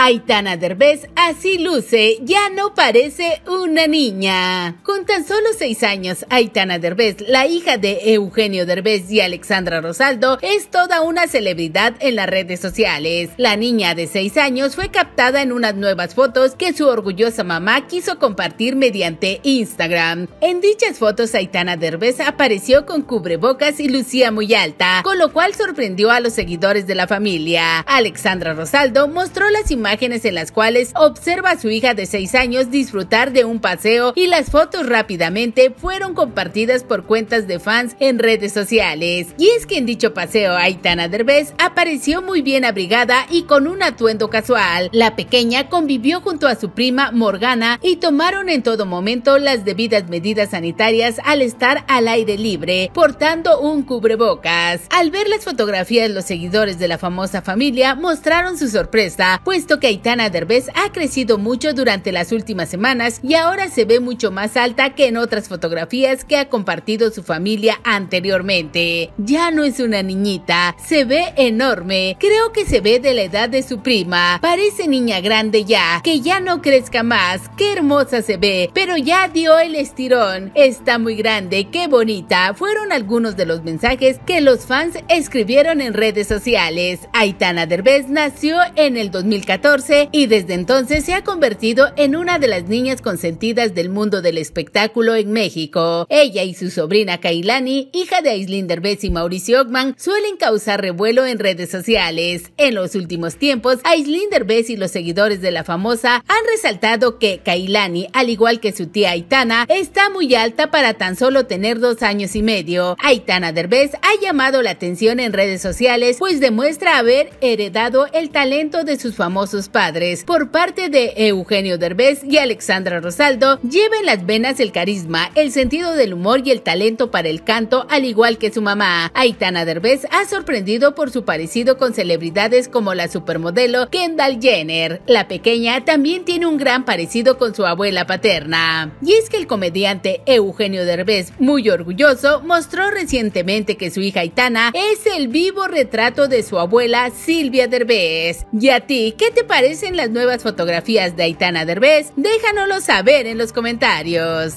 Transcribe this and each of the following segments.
Aitana Derbez así luce, ya no parece una niña. Con tan solo seis años, Aitana Derbez, la hija de Eugenio Derbez y Alexandra Rosaldo, es toda una celebridad en las redes sociales. La niña de seis años fue captada en unas nuevas fotos que su orgullosa mamá quiso compartir mediante Instagram. En dichas fotos, Aitana Derbez apareció con cubrebocas y lucía muy alta, con lo cual sorprendió a los seguidores de la familia. Alexandra Rosaldo mostró las imágenes en las cuales observa a su hija de 6 años disfrutar de un paseo y las fotos rápidamente fueron compartidas por cuentas de fans en redes sociales. Y es que en dicho paseo Aitana Derbez apareció muy bien abrigada y con un atuendo casual. La pequeña convivió junto a su prima Morgana y tomaron en todo momento las debidas medidas sanitarias al estar al aire libre, portando un cubrebocas. Al ver las fotografías los seguidores de la famosa familia mostraron su sorpresa, puesto que Aitana Derbez ha crecido mucho durante las últimas semanas y ahora se ve mucho más alta que en otras fotografías que ha compartido su familia anteriormente. Ya no es una niñita, se ve enorme, creo que se ve de la edad de su prima, parece niña grande ya, que ya no crezca más, qué hermosa se ve, pero ya dio el estirón, está muy grande, qué bonita, fueron algunos de los mensajes que los fans escribieron en redes sociales. Aitana Derbez nació en el 2014 y desde entonces se ha convertido en una de las niñas consentidas del mundo del espectáculo en México. Ella y su sobrina Kailani, hija de Aislinn Derbez y Mauricio Ogman, suelen causar revuelo en redes sociales. En los últimos tiempos, Aislinn Derbez y los seguidores de la famosa han resaltado que Kailani, al igual que su tía Aitana, está muy alta para tan solo tener dos años y medio. Aitana Derbez ha llamado la atención en redes sociales, pues demuestra haber heredado el talento de sus famosos sus padres por parte de Eugenio Derbez y Alexandra Rosaldo lleva en las venas el carisma, el sentido del humor y el talento para el canto, al igual que su mamá. Aitana Derbez ha sorprendido por su parecido con celebridades como la supermodelo Kendall Jenner. La pequeña también tiene un gran parecido con su abuela paterna. Y es que el comediante Eugenio Derbez, muy orgulloso, mostró recientemente que su hija Aitana es el vivo retrato de su abuela Silvia Derbez. ¿Y a ti qué te te parecen las nuevas fotografías de Aitana Derbez? Déjanoslo saber en los comentarios.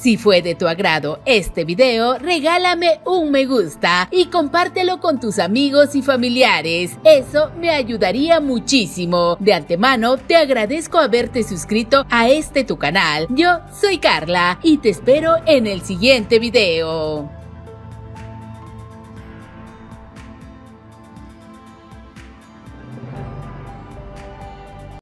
Si fue de tu agrado este video, regálame un me gusta y compártelo con tus amigos y familiares. Eso me ayudaría muchísimo. De antemano, te agradezco haberte suscrito a este tu canal. Yo soy Carla y te espero en el siguiente video.